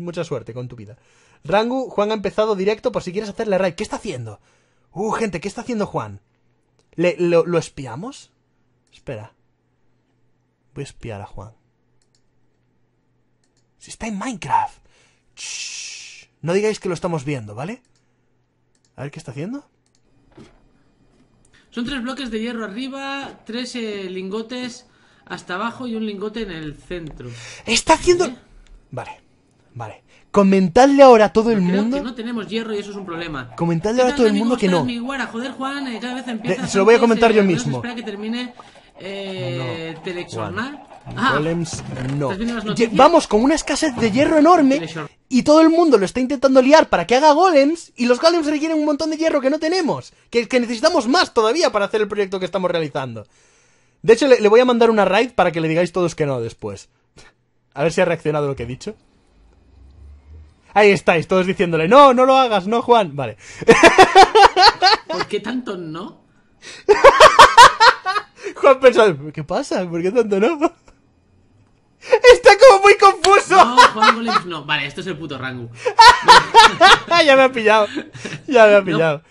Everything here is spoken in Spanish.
mucha suerte con tu vida. Rangu, Juan ha empezado directo por si quieres hacerle raid. ¿Qué está haciendo? Uh, gente, ¿qué está haciendo Juan? lo, espiamos? Espera. Voy a espiar a Juan. Si está en Minecraft. No digáis que lo estamos viendo, ¿vale? A ver qué está haciendo. Son tres bloques de hierro arriba, tres eh, lingotes hasta abajo y un lingote en el centro. Está haciendo... Vale. Vale. Comentadle ahora a todo el mundo. Que no tenemos hierro y eso es un problema. Comentadle ahora a todo el mundo que no. Eh, se lo voy a comentar yo mismo. golems, eh, no. Ah. Vamos con una escasez de hierro enorme y todo el mundo lo está intentando liar para que haga golems y los golems requieren un montón de hierro que no tenemos, que, necesitamos más todavía para hacer el proyecto que estamos realizando. De hecho, le, le voy a mandar una raid para que le digáis todos que no después. A ver si ha reaccionado lo que he dicho. Ahí estáis, todos diciéndole, no, no lo hagas, no, Juan. Vale. ¿Por qué tanto no? Juan pensó ¿qué pasa? ¿Por qué tanto no? Está como muy confuso. No, Juan no. Vale, esto es el puto Rango. ya me ha pillado. Ya me ha pillado.